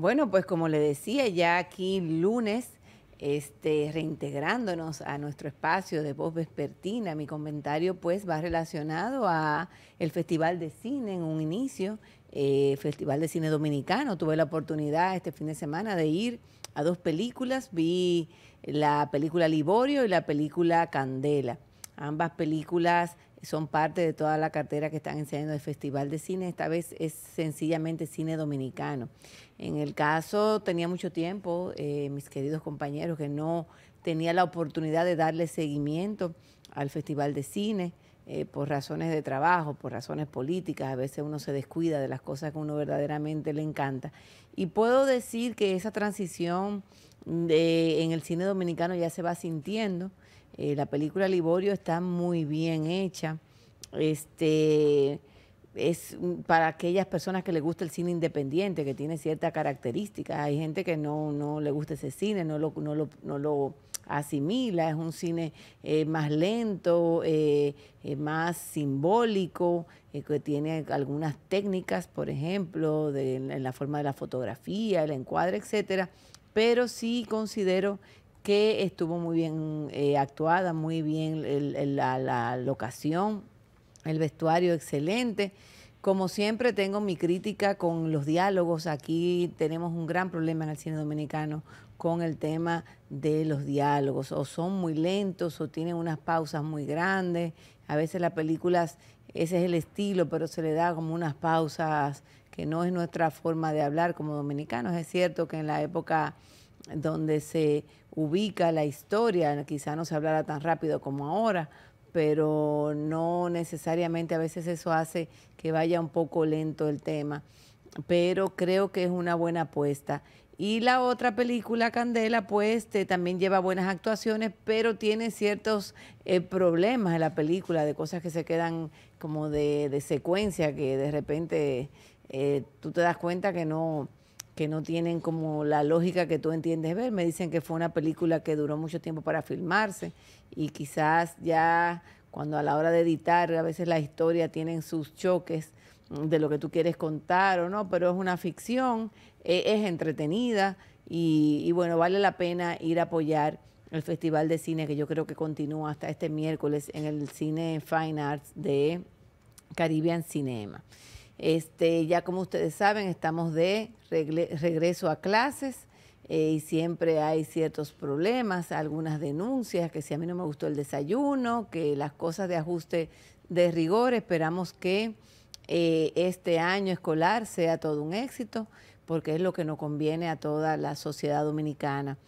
Bueno, pues como le decía, ya aquí lunes, este, reintegrándonos a nuestro espacio de voz vespertina, mi comentario pues va relacionado a el Festival de Cine en un inicio, eh, Festival de Cine Dominicano. Tuve la oportunidad este fin de semana de ir a dos películas, vi la película Liborio y la película Candela. Ambas películas son parte de toda la cartera que están enseñando el Festival de Cine. Esta vez es sencillamente cine dominicano. En el caso, tenía mucho tiempo, eh, mis queridos compañeros, que no tenía la oportunidad de darle seguimiento al Festival de Cine. Eh, por razones de trabajo, por razones políticas, a veces uno se descuida de las cosas que uno verdaderamente le encanta. Y puedo decir que esa transición de, en el cine dominicano ya se va sintiendo eh, la película Liborio está muy bien hecha. Este es para aquellas personas que les gusta el cine independiente, que tiene ciertas características. Hay gente que no, no le gusta ese cine, no lo, no lo, asimila, es un cine eh, más lento, eh, más simbólico, que tiene algunas técnicas, por ejemplo, en la forma de la fotografía, el encuadre, etcétera. Pero sí considero que estuvo muy bien eh, actuada, muy bien la, la, locación, el vestuario excelente. Como siempre tengo mi crítica con los diálogos. Aquí tenemos un gran problema en el cine dominicano con el tema de los diálogos. O son muy lentos o tienen unas pausas muy grandes. A veces las películas, ese es el estilo, pero se le da como unas pausas que no es nuestra forma de hablar como dominicanos. Es cierto que en la época donde se ubica la historia, quizá no se hablara tan rápido como ahora, pero no necesariamente a veces eso hace que vaya un poco lento el tema, pero creo que es una buena apuesta. Y la otra película, Candela, pues también lleva buenas actuaciones, pero tiene ciertos eh, problemas en la película, de cosas que se quedan como de, secuencia, que de repente eh, tú te das cuenta que no, que no tienen como la lógica que tú entiendes ver. Me dicen que fue una película que duró mucho tiempo para filmarse y quizás ya cuando a la hora de editar a veces la historia tienen sus choques de lo que tú quieres contar o no, pero es una ficción, e-, es entretenida y, y bueno, vale la pena ir a apoyar el Festival de Cine que yo creo que continúa hasta este miércoles en el Cine Fine Arts de Caribbean Cinema. Este, ya como ustedes saben, estamos de regreso a clases eh, y siempre hay ciertos problemas, algunas denuncias, que si a mí no me gustó el desayuno, que las cosas de ajuste de rigor, esperamos que eh, este año escolar sea todo un éxito, porque es lo que nos conviene a toda la sociedad dominicana.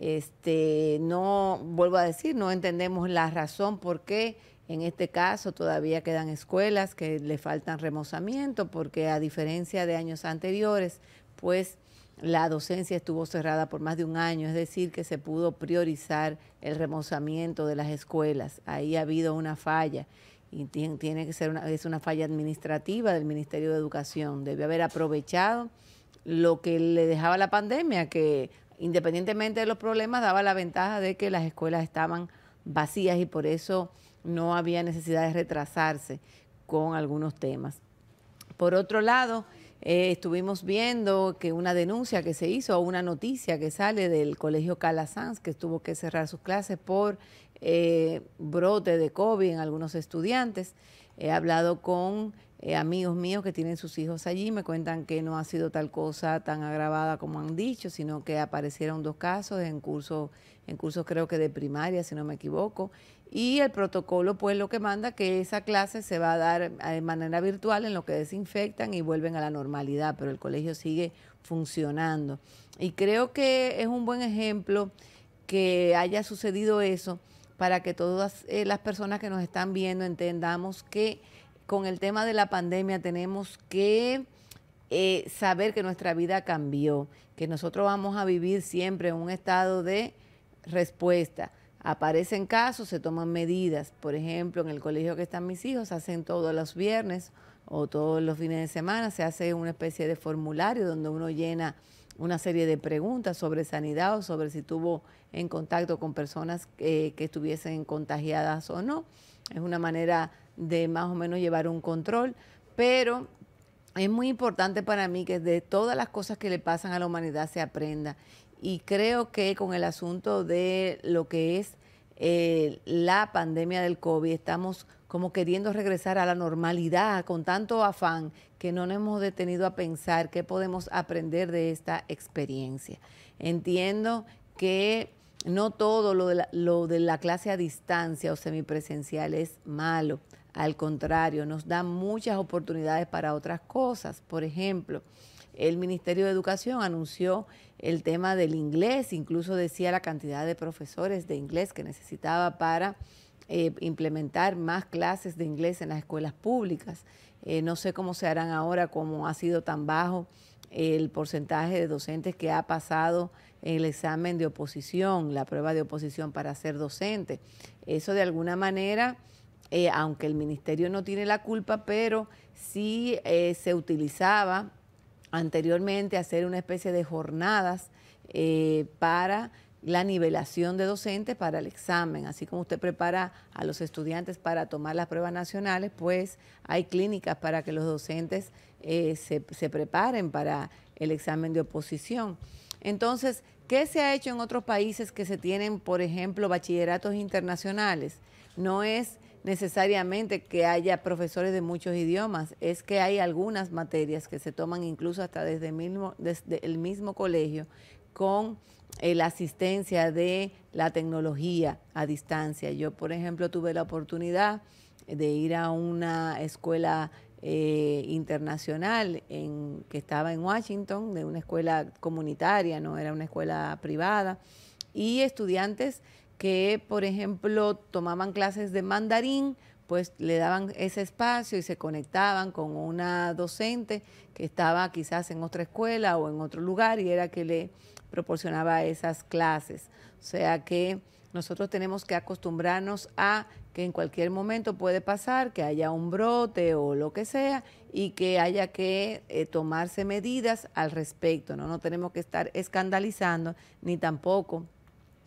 Este, no, vuelvo a decir, no entendemos la razón por qué en este caso todavía quedan escuelas que le faltan remozamiento porque a diferencia de años anteriores, pues la docencia estuvo cerrada por más de un año, es decir, que se pudo priorizar el remozamiento de las escuelas. Ahí ha habido una falla y tiene, que ser es una falla administrativa del Ministerio de Educación. Debe haber aprovechado lo que le dejaba la pandemia, que independientemente de los problemas daba la ventaja de que las escuelas estaban vacías y por eso no había necesidad de retrasarse con algunos temas. Por otro lado, eh, estuvimos viendo que una denuncia que se hizo, una noticia que sale del Colegio Calasanz, que tuvo que cerrar sus clases por eh, brote de COVID en algunos estudiantes. He hablado con eh, amigos míos que tienen sus hijos allí me cuentan que no ha sido tal cosa tan agravada como han dicho, sino que aparecieron dos casos en cursos, en cursos creo que de primaria, si no me equivoco. Y el protocolo, pues lo que manda que esa clase se va a dar eh, de manera virtual en lo que desinfectan y vuelven a la normalidad, pero el colegio sigue funcionando. Y creo que es un buen ejemplo que haya sucedido eso para que todas eh, las personas que nos están viendo entendamos que con el tema de la pandemia tenemos que eh, saber que nuestra vida cambió, que nosotros vamos a vivir siempre en un estado de respuesta. Aparecen casos, se toman medidas. Por ejemplo, en el colegio que están mis hijos, hacen todos los viernes o todos los fines de semana, se hace una especie de formulario donde uno llena una serie de preguntas sobre sanidad o sobre si tuvo en contacto con personas eh, que estuviesen contagiadas o no. Es una manera de más o menos llevar un control, pero es muy importante para mí que de todas las cosas que le pasan a la humanidad se aprenda. Y creo que con el asunto de lo que es eh, la pandemia del COVID, estamos como queriendo regresar a la normalidad con tanto afán que no nos hemos detenido a pensar qué podemos aprender de esta experiencia. Entiendo que no todo lo de, la, clase a distancia o semipresencial es malo. Al contrario, nos da muchas oportunidades para otras cosas. Por ejemplo, el Ministerio de Educación anunció el tema del inglés, incluso decía la cantidad de profesores de inglés que necesitaba para eh, implementar más clases de inglés en las escuelas públicas. Eh, no sé cómo se harán ahora, cómo ha sido tan bajo el porcentaje de docentes que ha pasado el examen de oposición, la prueba de oposición para ser docente. Eso de alguna manera, eh, aunque el ministerio no tiene la culpa, pero sí eh, se utilizaba anteriormente hacer una especie de jornadas eh, para la nivelación de docentes para el examen. Así como usted prepara a los estudiantes para tomar las pruebas nacionales, pues hay clínicas para que los docentes eh, se, preparen para el examen de oposición. Entonces, ¿qué se ha hecho en otros países que se tienen, por ejemplo, bachilleratos internacionales? No es necesariamente que haya profesores de muchos idiomas, es que hay algunas materias que se toman incluso hasta desde, mismo, desde el mismo colegio con eh, la asistencia de la tecnología a distancia. Yo, por ejemplo, tuve la oportunidad de ir a una escuela eh, internacional en, que estaba en Washington, de una escuela comunitaria, no era una escuela privada, y estudiantes que, por ejemplo, tomaban clases de mandarín, pues le daban ese espacio y se conectaban con una docente que estaba quizás en otra escuela o en otro lugar y era que le proporcionaba esas clases. O sea que nosotros tenemos que acostumbrarnos a que en cualquier momento puede pasar que haya un brote o lo que sea y que haya que eh, tomarse medidas al respecto. ¿no? no tenemos que estar escandalizando ni tampoco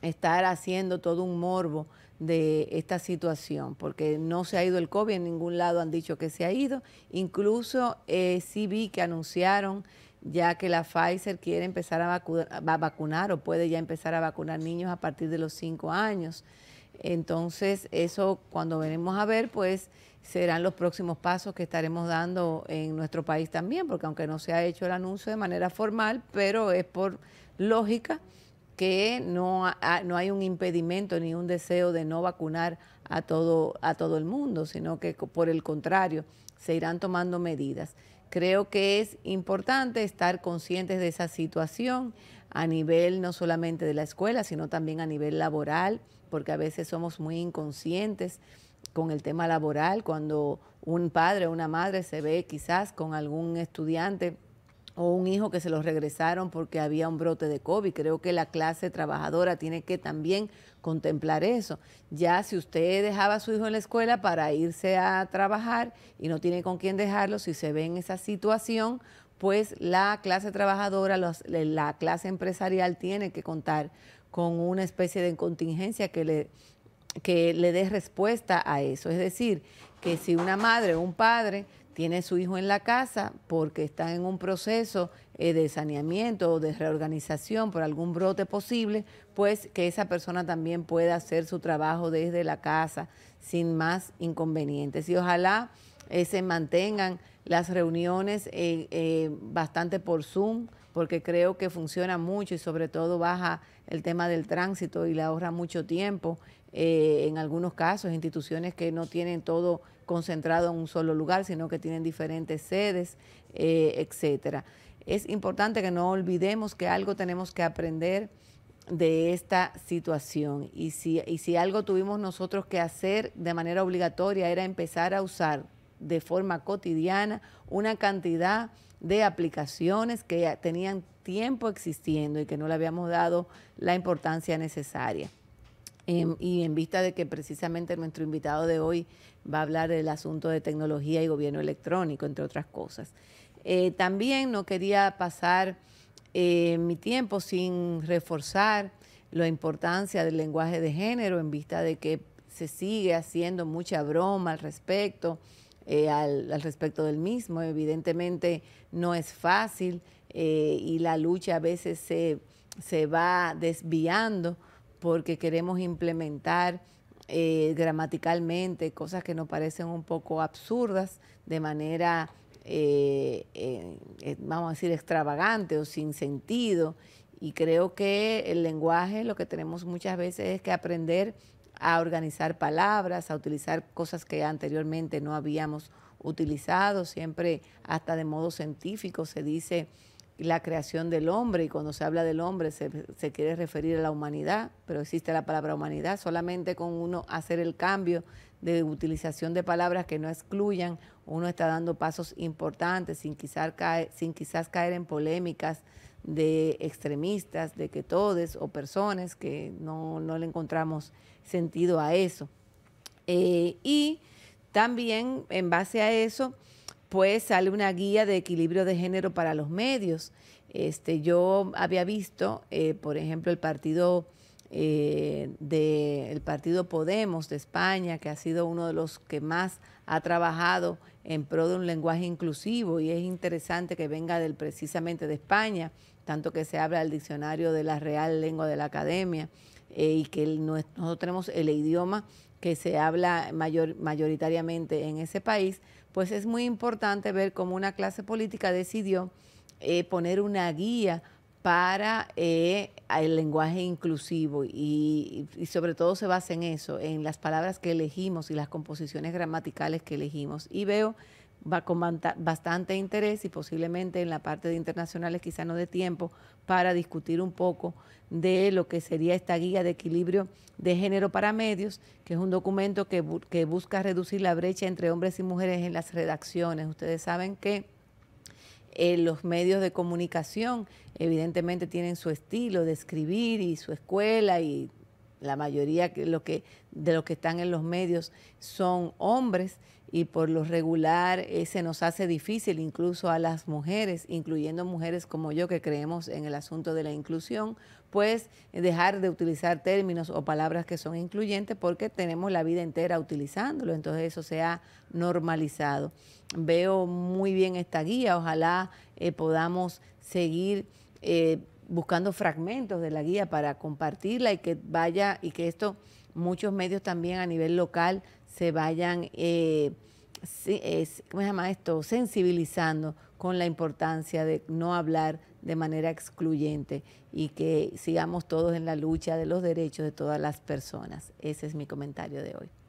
estar haciendo todo un morbo de esta situación, porque no se ha ido el COVID, en ningún lado han dicho que se ha ido. Incluso eh, sí vi que anunciaron ya que la Pfizer quiere empezar a, vacunar o puede ya empezar a vacunar niños a partir de los cinco años. Entonces, eso cuando venimos a ver, pues serán los próximos pasos que estaremos dando en nuestro país también, porque aunque no se ha hecho el anuncio de manera formal, pero es por lógica que no, no hay un impedimento ni un deseo de no vacunar a todo, a todo el mundo, sino que por el contrario, se irán tomando medidas. Creo que es importante estar conscientes de esa situación a nivel no solamente de la escuela, sino también a nivel laboral, porque a veces somos muy inconscientes con el tema laboral, cuando un padre o una madre se ve quizás con algún estudiante o un hijo que se los regresaron porque había un brote de COVID. Creo que la clase trabajadora tiene que también contemplar eso. Ya si usted dejaba a su hijo en la escuela para irse a trabajar y no tiene con quién dejarlo, si se ve en esa situación, pues la clase trabajadora, la clase empresarial tiene que contar con una especie de contingencia que le, que le dé respuesta a eso. Es decir, que si una madre o un padre tiene su hijo en la casa porque está en un proceso eh, de saneamiento o de reorganización por algún brote posible, pues que esa persona también pueda hacer su trabajo desde la casa sin más inconvenientes. Y ojalá eh, se mantengan las reuniones eh, bastante por Zoom, porque creo que funciona mucho y sobre todo baja el tema del tránsito y le ahorra mucho tiempo eh, en algunos casos instituciones que no tienen todo concentrado en un solo lugar, sino que tienen diferentes sedes, eh, etcétera. Es importante que no olvidemos que algo tenemos que aprender de esta situación y si, y si algo tuvimos nosotros que hacer de manera obligatoria era empezar a usar de forma cotidiana una cantidad de aplicaciones que tenían tiempo existiendo y que no le habíamos dado la importancia necesaria. Em, y en vista de que precisamente nuestro invitado de hoy va a hablar del asunto de tecnología y gobierno electrónico, entre otras cosas. Eh, también no quería pasar eh, mi tiempo sin reforzar la importancia del lenguaje de género en vista de que se sigue haciendo mucha broma al respecto, eh, al, respecto del mismo. Evidentemente no es fácil. y la lucha a veces se, se va desviando porque queremos implementar eh, gramaticalmente cosas que nos parecen un poco absurdas de manera, eh, eh, vamos a decir, extravagante o sin sentido. Y creo que el lenguaje lo que tenemos muchas veces es que aprender a organizar palabras, a utilizar cosas que anteriormente no habíamos utilizado, siempre hasta de modo científico se dice la creación del hombre, y cuando se habla del hombre se, quiere referir a la humanidad, pero existe la palabra humanidad, solamente con uno hacer el cambio de utilización de palabras que no excluyan, uno está dando pasos importantes sin quizás caer, sin quizás caer en polémicas de extremistas, de que todos o personas que no, le encontramos sentido a eso. Eh, y también en base a eso, pues sale una guía de equilibrio de género para los medios. Este, yo había visto, eh, por ejemplo, el partido eh, de, el partido Podemos de España, que ha sido uno de los que más ha trabajado en pro de un lenguaje inclusivo y es interesante que venga del, precisamente de España, tanto que se habla el diccionario de la Real Lengua de la Academia eh, y que nosotros tenemos el idioma que se habla mayoritariamente en ese país, pues es muy importante ver cómo una clase política decidió eh, poner una guía para eh, el lenguaje inclusivo y, y, sobre todo se basa en eso, en las palabras que elegimos y las composiciones gramaticales que elegimos. Y veo va con bastante interés y posiblemente en la parte de internacionales quizá no de tiempo para discutir un poco de lo que sería esta guía de equilibrio de género para medios, que es un documento que, busca reducir la brecha entre hombres y mujeres en las redacciones. Ustedes saben que eh, los medios de comunicación evidentemente tienen su estilo de escribir y su escuela y la mayoría de los que, están en los medios son hombres y por lo regular eh, se nos hace difícil incluso a las mujeres, incluyendo mujeres como yo que creemos en el asunto de la inclusión, pues eh, dejar de utilizar términos o palabras que son incluyentes porque tenemos la vida entera utilizándolo, entonces eso se ha normalizado. Veo muy bien esta guía, ojalá eh, podamos seguir buscando fragmentos de la guía para compartirla y que vaya y que esto muchos medios también a nivel local se vayan, eh, ¿cómo se llama esto? Sensibilizando con la importancia de no hablar de manera excluyente y que sigamos todos en la lucha de los derechos de todas las personas. Ese es mi comentario de hoy.